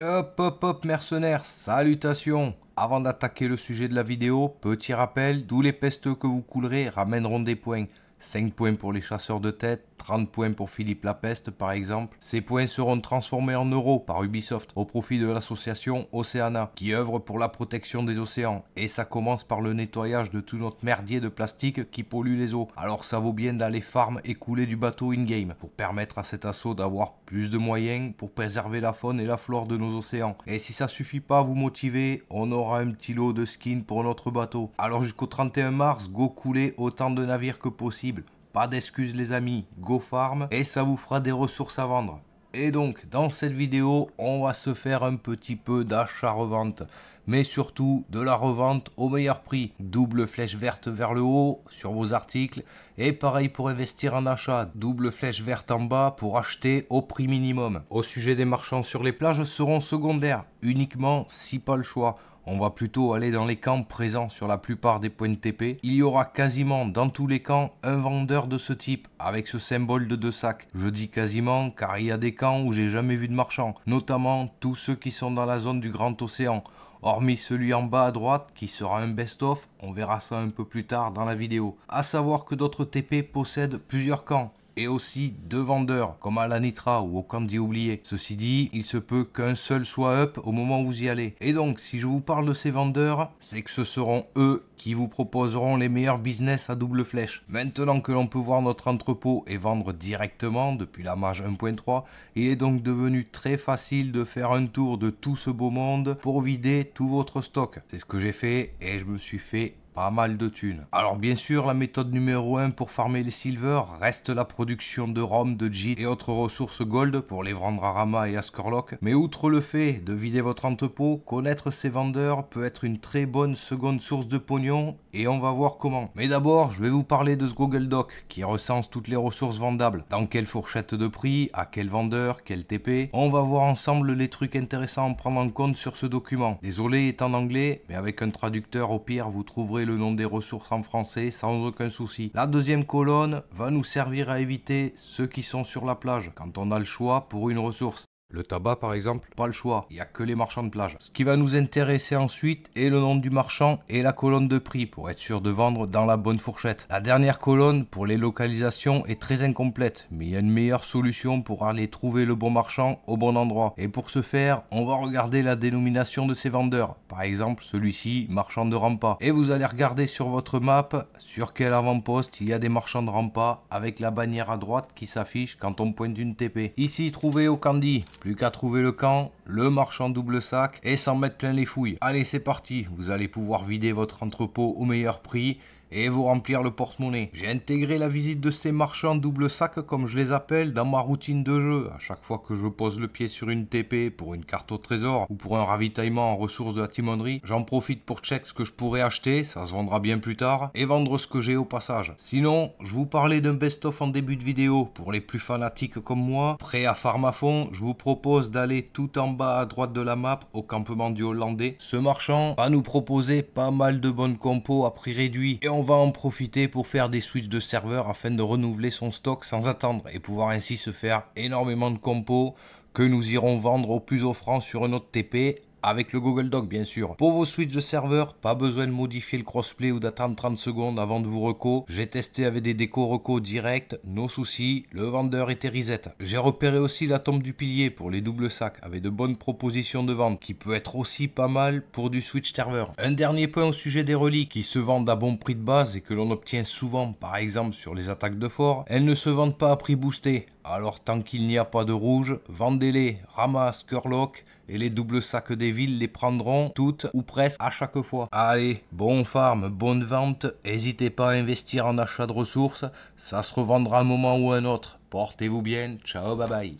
Hop hop hop mercenaires, salutations Avant d'attaquer le sujet de la vidéo, petit rappel, d'où les pestes que vous coulerez ramèneront des points. 5 points pour les chasseurs de tête, 30 points pour Philippe Lapeste par exemple. Ces points seront transformés en euros par Ubisoft au profit de l'association Oceana qui œuvre pour la protection des océans. Et ça commence par le nettoyage de tout notre merdier de plastique qui pollue les eaux. Alors ça vaut bien d'aller farm et couler du bateau in-game pour permettre à cet assaut d'avoir plus de moyens pour préserver la faune et la flore de nos océans. Et si ça suffit pas à vous motiver, on aura un petit lot de skins pour notre bateau. Alors jusqu'au 31 mars, go couler autant de navires que possible pas d'excuses les amis, go farm et ça vous fera des ressources à vendre. Et donc dans cette vidéo, on va se faire un petit peu d'achat-revente. Mais surtout de la revente au meilleur prix. Double flèche verte vers le haut sur vos articles. Et pareil pour investir en achat. Double flèche verte en bas pour acheter au prix minimum. Au sujet des marchands sur les plages seront secondaires. Uniquement si pas le choix. On va plutôt aller dans les camps présents sur la plupart des points de TP. Il y aura quasiment dans tous les camps un vendeur de ce type avec ce symbole de deux sacs. Je dis quasiment car il y a des camps où j'ai jamais vu de marchand, notamment tous ceux qui sont dans la zone du Grand Océan. Hormis celui en bas à droite qui sera un best-of, on verra ça un peu plus tard dans la vidéo. A savoir que d'autres TP possèdent plusieurs camps, et aussi deux vendeurs comme à Nitra ou au Candy oublié. Ceci dit, il se peut qu'un seul soit up au moment où vous y allez. Et donc, si je vous parle de ces vendeurs, c'est que ce seront eux qui vous proposeront les meilleurs business à double flèche. Maintenant que l'on peut voir notre entrepôt et vendre directement depuis la marge 1.3, il est donc devenu très facile de faire un tour de tout ce beau monde pour vider tout votre stock. C'est ce que j'ai fait et je me suis fait mal de thunes. Alors bien sûr, la méthode numéro 1 pour farmer les silver reste la production de rhum, de gin et autres ressources gold pour les vendre à Rama et à Scorlock. Mais outre le fait de vider votre entrepôt, connaître ses vendeurs peut être une très bonne seconde source de pognon et on va voir comment. Mais d'abord, je vais vous parler de ce Google Doc qui recense toutes les ressources vendables. Dans quelle fourchette de prix, à quel vendeur, quel TP. On va voir ensemble les trucs intéressants à prendre en compte sur ce document. Désolé, est en anglais, mais avec un traducteur au pire, vous trouverez le nom des ressources en français sans aucun souci. La deuxième colonne va nous servir à éviter ceux qui sont sur la plage quand on a le choix pour une ressource. Le tabac, par exemple, pas le choix. Il n'y a que les marchands de plage. Ce qui va nous intéresser ensuite est le nom du marchand et la colonne de prix pour être sûr de vendre dans la bonne fourchette. La dernière colonne pour les localisations est très incomplète, mais il y a une meilleure solution pour aller trouver le bon marchand au bon endroit. Et pour ce faire, on va regarder la dénomination de ces vendeurs. Par exemple, celui-ci, marchand de rampa. Et vous allez regarder sur votre map sur quel avant-poste il y a des marchands de rampa avec la bannière à droite qui s'affiche quand on pointe une TP. Ici, trouvez au Candy. Plus qu'à trouver le camp, le marchand double sac et s'en mettre plein les fouilles. Allez, c'est parti, vous allez pouvoir vider votre entrepôt au meilleur prix et vous remplir le porte-monnaie. J'ai intégré la visite de ces marchands double sac comme je les appelle dans ma routine de jeu. À chaque fois que je pose le pied sur une TP pour une carte au trésor ou pour un ravitaillement en ressources de la timonerie, j'en profite pour check ce que je pourrais acheter, ça se vendra bien plus tard, et vendre ce que j'ai au passage. Sinon, je vous parlais d'un best-of en début de vidéo. Pour les plus fanatiques comme moi, prêt à farm à fond, je vous propose d'aller tout en bas à droite de la map au campement du Hollandais. Ce marchand va nous proposer pas mal de bonnes compos à prix réduit et on va en profiter pour faire des switches de serveur afin de renouveler son stock sans attendre et pouvoir ainsi se faire énormément de compos que nous irons vendre au plus offrant sur un autre TP avec le Google Doc bien sûr. Pour vos switches de serveur, pas besoin de modifier le crossplay ou d'attendre 30 secondes avant de vous reco. J'ai testé avec des décos reco direct, no soucis, le vendeur était reset. J'ai repéré aussi la tombe du pilier pour les doubles sacs avec de bonnes propositions de vente qui peut être aussi pas mal pour du switch serveur. Un dernier point au sujet des reliques qui se vendent à bon prix de base et que l'on obtient souvent par exemple sur les attaques de fort, elles ne se vendent pas à prix boosté. Alors tant qu'il n'y a pas de rouge, vendez-les, ramasse Curlock et les doubles sacs des villes les prendront toutes ou presque à chaque fois. Allez, bon farm, bonne vente, n'hésitez pas à investir en achat de ressources, ça se revendra un moment ou un autre. Portez-vous bien, ciao bye bye.